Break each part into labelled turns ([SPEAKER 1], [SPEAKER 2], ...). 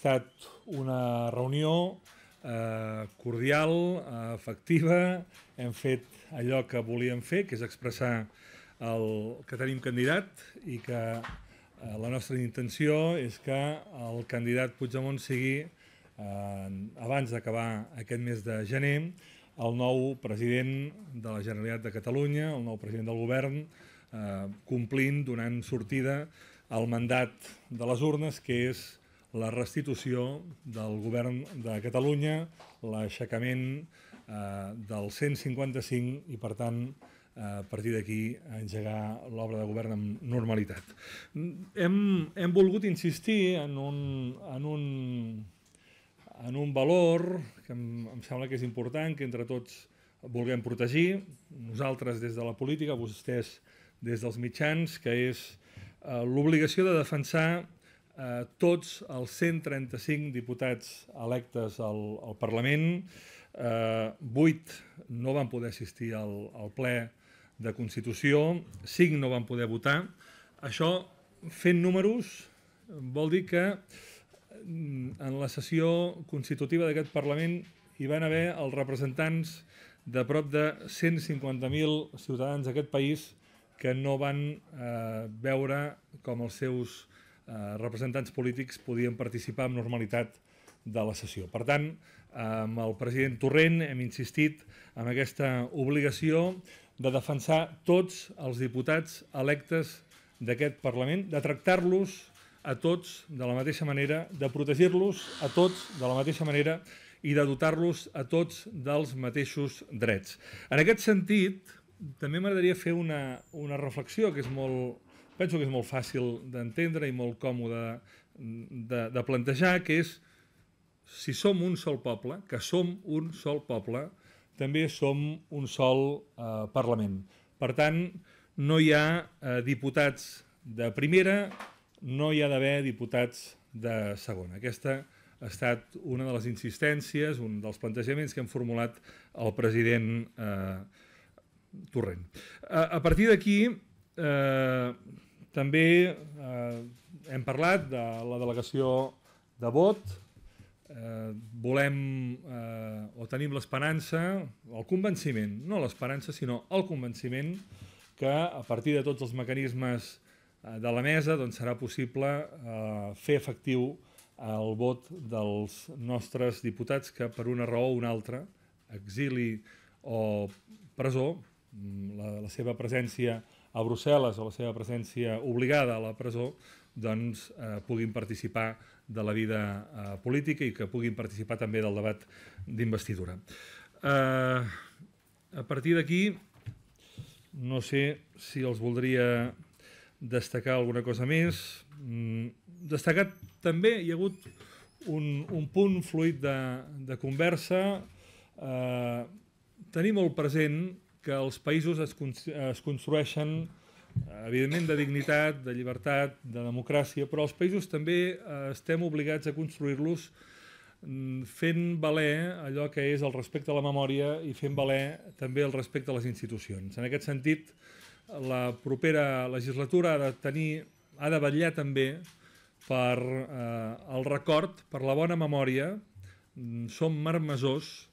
[SPEAKER 1] estat una reunió eh, cordial, eh, efectiva, hem fet allò que volíem fer, que és expressar el que tenim candidat i que eh, la nostra intenció és que el candidat Puigdemont sigui, eh, abans d'acabar aquest mes de gener, el nou president de la Generalitat de Catalunya, el nou president del govern, eh, complint, donant sortida al mandat de les urnes, que és la restitució del govern de Catalunya, l'aixecament eh, del 155 i, per tant, eh, a partir d'aquí engegar l'obra de govern amb normalitat. Hem, hem volgut insistir en un, en un, en un valor que em, em sembla que és important, que entre tots vulguem protegir, nosaltres des de la política, vostès des dels mitjans, que és eh, l'obligació de defensar eh, tots els 135 diputats electes al, al Parlament, eh, 8 no van poder assistir al, al ple de Constitució, 5 no van poder votar. Això, fent números, vol dir que mm, en la sessió constitutiva d'aquest Parlament hi van haver els representants de prop de 150.000 ciutadans d'aquest país que no van eh, veure com els seus Eh, representants polítics podien participar amb normalitat de la sessió. Per tant, amb el president Torrent hem insistit en aquesta obligació de defensar tots els diputats electes d'aquest Parlament, de tractar-los a tots de la mateixa manera, de protegir-los a tots de la mateixa manera i de dotar-los a tots dels mateixos drets. En aquest sentit, també m'agradaria fer una, una reflexió que és molt, penso que és molt fàcil d'entendre i molt còmode de, de plantejar, que és si som un sol poble, que som un sol poble, també som un sol eh, Parlament. Per tant, no hi ha eh, diputats de primera, no hi ha d'haver diputats de segona. Aquesta ha estat una de les insistències, un dels plantejaments que hem formulat el president eh, Torrent. A, a partir d'aquí, eh, també eh, hem parlat de la delegació de vot, eh, volem eh, o tenim l'esperança, el convenciment, no l'esperança sinó el convenciment que a partir de tots els mecanismes eh, de la mesa doncs, serà possible eh, fer efectiu el vot dels nostres diputats que per una raó o una altra, exili o presó, mm, la, la seva presència a Brussel·les o la seva presència obligada a la presó doncs, eh, puguin participar de la vida eh, política i que puguin participar també del debat d'investidura. Eh, a partir d'aquí, no sé si els voldria destacar alguna cosa més. Mm, destacat també hi ha hagut un, un punt fluid de, de conversa. Eh, tenir molt present que els països es, es construeixen eh, evidentment de dignitat, de llibertat, de democràcia, però els països també eh, estem obligats a construir-los mm, fent valer allò que és el respecte a la memòria i fent valer també el respecte a les institucions. En aquest sentit, la propera legislatura ha de tenir, ha de vetllar també per eh, el record, per la bona memòria. Mm, som marmesors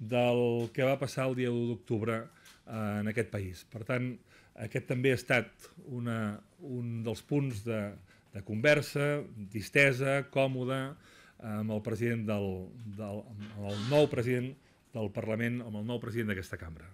[SPEAKER 1] del que va passar el dia 1 d'octubre Eh, en aquest país. Per tant, aquest també ha estat una, un dels punts de, de conversa, distesa, còmoda, amb el president del, del, amb el nou president del Parlament, amb el nou president d'aquesta cambra.